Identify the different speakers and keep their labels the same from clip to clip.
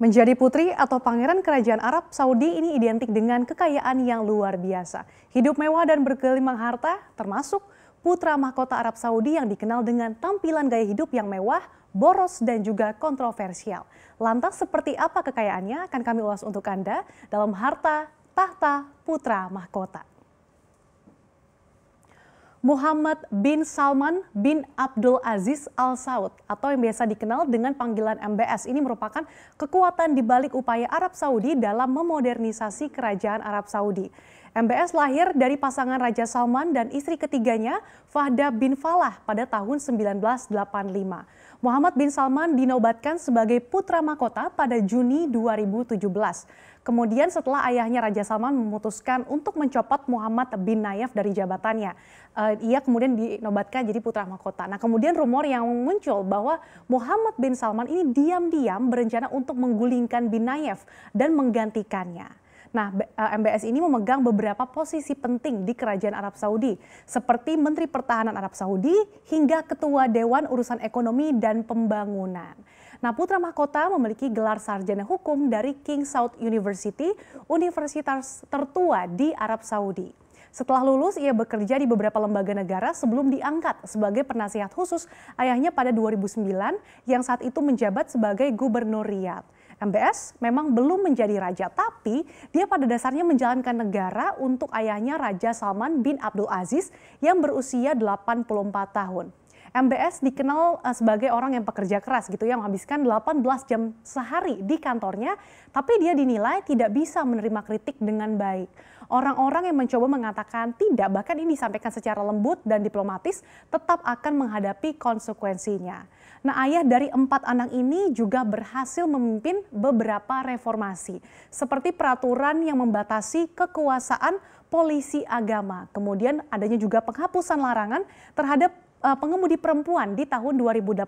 Speaker 1: Menjadi putri atau pangeran kerajaan Arab Saudi ini identik dengan kekayaan yang luar biasa. Hidup mewah dan berkelimang harta termasuk putra mahkota Arab Saudi yang dikenal dengan tampilan gaya hidup yang mewah, boros dan juga kontroversial. Lantas seperti apa kekayaannya akan kami ulas untuk Anda dalam Harta Tahta Putra Mahkota. Muhammad bin Salman bin Abdul Aziz Al Saud atau yang biasa dikenal dengan panggilan MBS ini merupakan kekuatan di balik upaya Arab Saudi dalam memodernisasi kerajaan Arab Saudi. MBS lahir dari pasangan Raja Salman dan istri ketiganya Fahda bin Falah pada tahun 1985. Muhammad bin Salman dinobatkan sebagai putra mahkota pada Juni 2017. Kemudian setelah ayahnya Raja Salman memutuskan untuk mencopot Muhammad bin Nayef dari jabatannya, uh, ia kemudian dinobatkan jadi putra mahkota. Nah kemudian rumor yang muncul bahwa Muhammad bin Salman ini diam-diam berencana untuk menggulingkan bin Nayef dan menggantikannya. Nah, eh, MBS ini memegang beberapa posisi penting di Kerajaan Arab Saudi, seperti Menteri Pertahanan Arab Saudi hingga Ketua Dewan Urusan Ekonomi dan Pembangunan. Nah, Putra Mahkota memiliki gelar sarjana hukum dari King Saud University, universitas tertua di Arab Saudi. Setelah lulus, ia bekerja di beberapa lembaga negara sebelum diangkat sebagai penasihat khusus ayahnya pada 2009 yang saat itu menjabat sebagai gubernur Riyadh. MBS memang belum menjadi raja, tapi dia pada dasarnya menjalankan negara untuk ayahnya Raja Salman bin Abdul Aziz yang berusia 84 tahun. MBS dikenal eh, sebagai orang yang pekerja keras gitu yang menghabiskan 18 jam sehari di kantornya, tapi dia dinilai tidak bisa menerima kritik dengan baik. Orang-orang yang mencoba mengatakan tidak, bahkan ini disampaikan secara lembut dan diplomatis, tetap akan menghadapi konsekuensinya. Nah, ayah dari empat anak ini juga berhasil memimpin beberapa reformasi, seperti peraturan yang membatasi kekuasaan polisi agama. Kemudian adanya juga penghapusan larangan terhadap uh, pengemudi perempuan di tahun 2018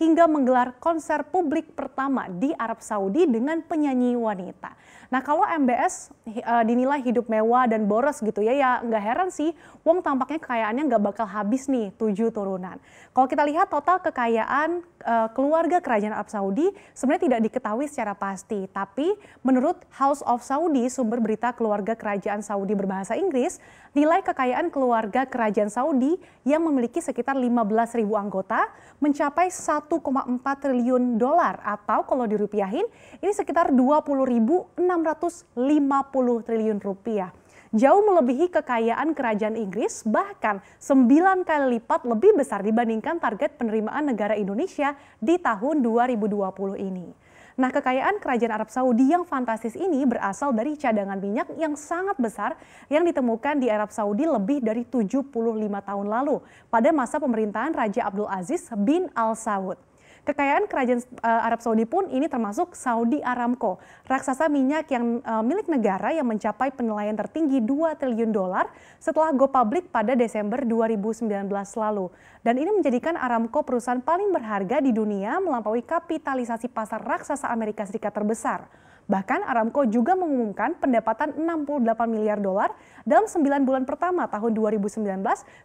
Speaker 1: hingga menggelar konser publik pertama di Arab Saudi dengan penyanyi wanita. Nah kalau MBS uh, eh, dinilai hidup mewah dan boros gitu ya, ya nggak heran sih Wong tampaknya kekayaannya nggak bakal habis nih tujuh turunan. Kalau kita lihat total kekayaan uh, keluarga kerajaan Arab Saudi sebenarnya tidak diketahui secara pasti. Tapi menurut House of Saudi, sumber berita keluarga kerajaan Saudi berbahasa Inggris, nilai kekayaan keluarga kerajaan Saudi yang memiliki sekitar 15.000 anggota mencapai 1,4 triliun dolar atau kalau dirupiahin ini sekitar 20.650 triliun rupiah. Jauh melebihi kekayaan kerajaan Inggris bahkan 9 kali lipat lebih besar dibandingkan target penerimaan negara Indonesia di tahun 2020 ini. Nah, kekayaan kerajaan Arab Saudi yang fantastis ini berasal dari cadangan minyak yang sangat besar yang ditemukan di Arab Saudi lebih dari 75 tahun lalu pada masa pemerintahan Raja Abdul Aziz bin Al Saud. Kekayaan kerajaan uh, Arab Saudi pun ini termasuk Saudi Aramco, raksasa minyak yang uh, milik negara yang mencapai penilaian tertinggi 2 triliun dolar setelah go public pada Desember 2019 lalu. Dan ini menjadikan Aramco perusahaan paling berharga di dunia melampaui kapitalisasi pasar raksasa Amerika Serikat terbesar. Bahkan Aramco juga mengumumkan pendapatan 68 miliar dolar dalam 9 bulan pertama tahun 2019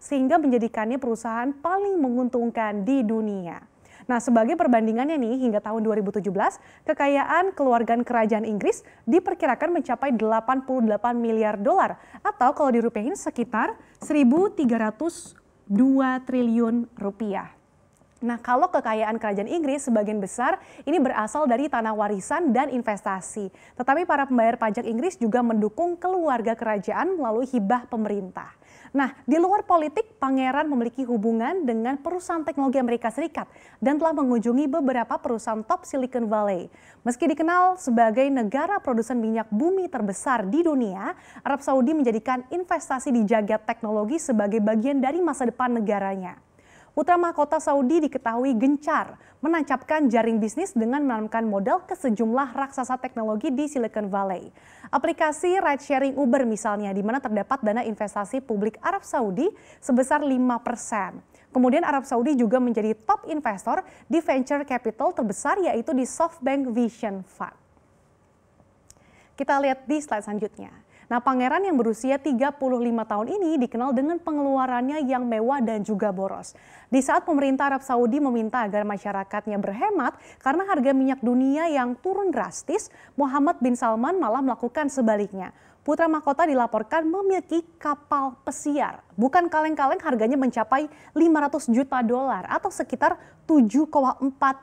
Speaker 1: sehingga menjadikannya perusahaan paling menguntungkan di dunia. Nah, sebagai perbandingannya nih, hingga tahun 2017, kekayaan keluarga kerajaan Inggris diperkirakan mencapai 88 miliar dolar atau kalau dirupiahin sekitar 1.302 triliun rupiah. Nah, kalau kekayaan kerajaan Inggris sebagian besar ini berasal dari tanah warisan dan investasi. Tetapi para pembayar pajak Inggris juga mendukung keluarga kerajaan melalui hibah pemerintah. Nah, di luar politik, Pangeran memiliki hubungan dengan perusahaan teknologi Amerika Serikat dan telah mengunjungi beberapa perusahaan top Silicon Valley. Meski dikenal sebagai negara produsen minyak bumi terbesar di dunia, Arab Saudi menjadikan investasi di jagat teknologi sebagai bagian dari masa depan negaranya putra mahkota Saudi diketahui gencar menancapkan jaring bisnis dengan menanamkan modal ke sejumlah raksasa teknologi di Silicon Valley. Aplikasi ride-sharing Uber misalnya, di mana terdapat dana investasi publik Arab Saudi sebesar 5 persen. Kemudian Arab Saudi juga menjadi top investor di venture capital terbesar yaitu di SoftBank Vision Fund. Kita lihat di slide selanjutnya. Nah, pangeran yang berusia 35 tahun ini dikenal dengan pengeluarannya yang mewah dan juga boros. Di saat pemerintah Arab Saudi meminta agar masyarakatnya berhemat karena harga minyak dunia yang turun drastis, Muhammad bin Salman malah melakukan sebaliknya. Putra Mahkota dilaporkan memiliki kapal pesiar. Bukan kaleng-kaleng harganya mencapai 500 juta dolar atau sekitar 7,4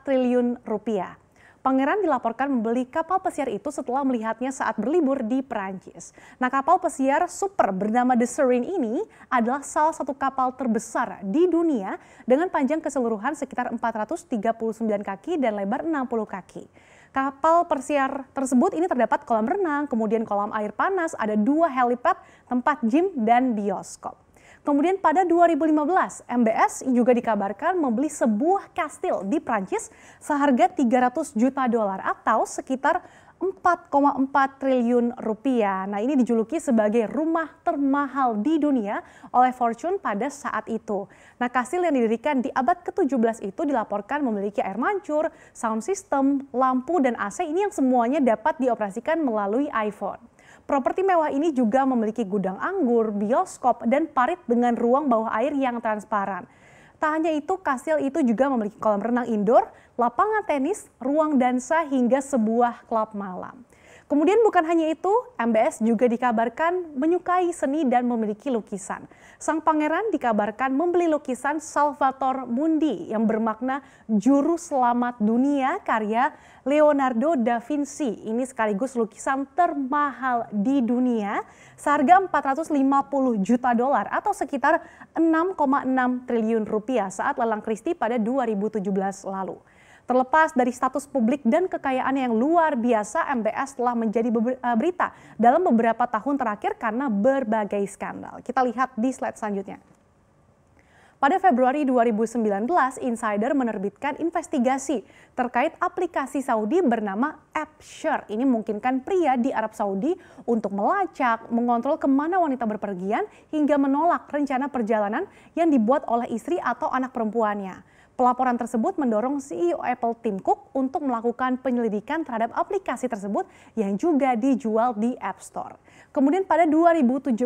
Speaker 1: triliun rupiah. Pangeran dilaporkan membeli kapal pesiar itu setelah melihatnya saat berlibur di Perancis. Nah, kapal pesiar super bernama The Serene ini adalah salah satu kapal terbesar di dunia dengan panjang keseluruhan sekitar 439 kaki dan lebar 60 kaki. Kapal persiar tersebut ini terdapat kolam renang, kemudian kolam air panas, ada dua helipad, tempat gym, dan bioskop. Kemudian pada 2015, MBS juga dikabarkan membeli sebuah kastil di Prancis seharga 300 juta dolar atau sekitar 4,4 triliun rupiah. Nah ini dijuluki sebagai rumah termahal di dunia oleh Fortune pada saat itu. Nah kastil yang didirikan di abad ke-17 itu dilaporkan memiliki air mancur, sound system, lampu dan AC ini yang semuanya dapat dioperasikan melalui iPhone. Properti mewah ini juga memiliki gudang anggur, bioskop, dan parit dengan ruang bawah air yang transparan. Tak hanya itu, kastil itu juga memiliki kolam renang indoor, lapangan tenis, ruang dansa, hingga sebuah klub malam. Kemudian bukan hanya itu, MBS juga dikabarkan menyukai seni dan memiliki lukisan. Sang pangeran dikabarkan membeli lukisan Salvator Mundi yang bermakna juru selamat dunia karya Leonardo da Vinci. Ini sekaligus lukisan termahal di dunia, seharga 450 juta dolar atau sekitar 6,6 triliun rupiah saat lelang Christie pada 2017 lalu. Terlepas dari status publik dan kekayaan yang luar biasa, MBS telah menjadi eh, berita dalam beberapa tahun terakhir karena berbagai skandal. Kita lihat di slide selanjutnya. Pada Februari 2019, Insider menerbitkan investigasi terkait aplikasi Saudi bernama AppShare. Ini memungkinkan pria di Arab Saudi untuk melacak, mengontrol kemana wanita berpergian, hingga menolak rencana perjalanan yang dibuat oleh istri atau anak perempuannya. Pelaporan tersebut mendorong CEO Apple Tim Cook untuk melakukan penyelidikan terhadap aplikasi tersebut yang juga dijual di App Store. Kemudian pada 2017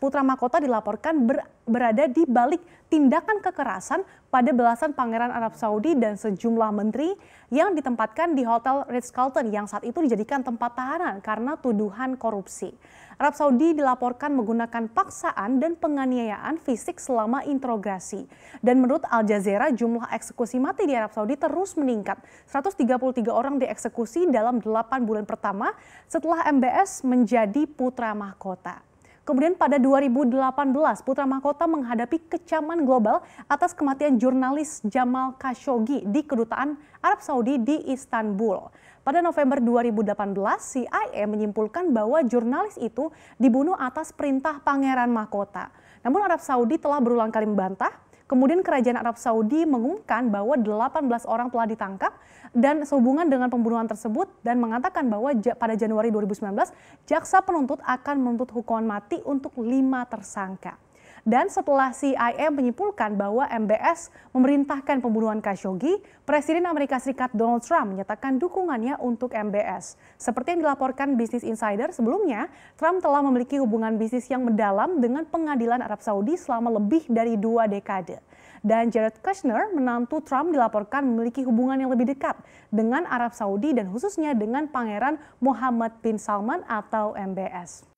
Speaker 1: Putra Mahkota dilaporkan ber, berada di balik tindakan kekerasan pada belasan pangeran Arab Saudi dan sejumlah menteri yang ditempatkan di Hotel Ritz-Carlton yang saat itu dijadikan tempat tahanan karena tuduhan korupsi. Arab Saudi dilaporkan menggunakan paksaan dan penganiayaan fisik selama interogasi. Dan menurut Al Jazeera jumlah eksekusi mati di Arab Saudi terus meningkat. 133 orang dieksekusi dalam 8 bulan pertama setelah MBS menjadi putra Putra Mahkota. Kemudian pada 2018 Putra Mahkota menghadapi kecaman global atas kematian jurnalis Jamal Khashoggi di kedutaan Arab Saudi di Istanbul. Pada November 2018, CIA e menyimpulkan bahwa jurnalis itu dibunuh atas perintah Pangeran Mahkota. Namun Arab Saudi telah berulang kali membantah Kemudian kerajaan Arab Saudi mengumumkan bahwa 18 orang telah ditangkap dan sehubungan dengan pembunuhan tersebut dan mengatakan bahwa pada Januari 2019 jaksa penuntut akan menuntut hukuman mati untuk lima tersangka. Dan setelah CIA menyimpulkan bahwa MBS memerintahkan pembunuhan Khashoggi, Presiden Amerika Serikat Donald Trump menyatakan dukungannya untuk MBS. Seperti yang dilaporkan Business Insider sebelumnya, Trump telah memiliki hubungan bisnis yang mendalam dengan pengadilan Arab Saudi selama lebih dari dua dekade dan Jared Kushner, menantu Trump dilaporkan memiliki hubungan yang lebih dekat dengan Arab Saudi dan khususnya dengan Pangeran Muhammad bin Salman atau MBS.